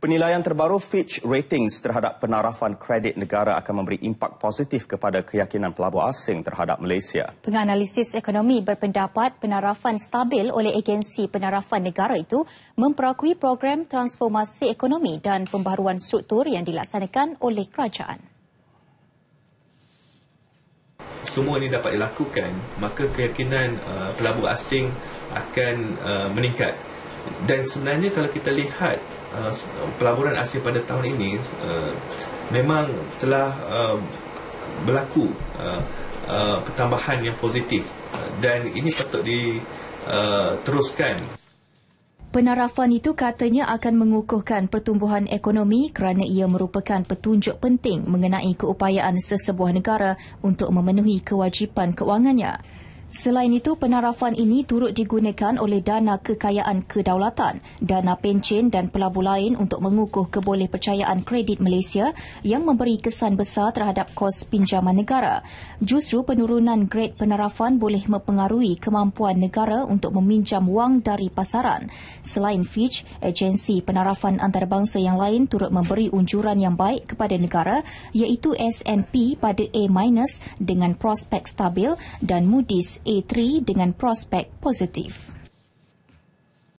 Penilaian terbaru Fitch Ratings terhadap penarafan kredit negara akan memberi impak positif kepada keyakinan pelabur asing terhadap Malaysia. Penganalisis ekonomi berpendapat penarafan stabil oleh agensi penarafan negara itu memperakui program transformasi ekonomi dan pembaharuan struktur yang dilaksanakan oleh kerajaan. Semua ini dapat dilakukan, maka keyakinan uh, pelabur asing akan uh, meningkat. Dan sebenarnya kalau kita lihat Uh, pelaburan Asia pada tahun ini uh, memang telah uh, berlaku uh, uh, pertambahan yang positif uh, dan ini patut diteruskan. Uh, Penarafan itu katanya akan mengukuhkan pertumbuhan ekonomi kerana ia merupakan petunjuk penting mengenai keupayaan sesebuah negara untuk memenuhi kewajipan keuangannya. Selain itu, penarafan ini turut digunakan oleh Dana Kekayaan Kedaulatan, Dana Pencen dan pelabur lain untuk mengukuh kebolehpercayaan kredit Malaysia yang memberi kesan besar terhadap kos pinjaman negara. Justru penurunan grade penarafan boleh mempengaruhi kemampuan negara untuk meminjam wang dari pasaran. Selain Fitch, agensi penarafan antarabangsa yang lain turut memberi unjuran yang baik kepada negara iaitu S&P pada A- dengan prospek stabil dan Moody's A3 dengan prospek positif.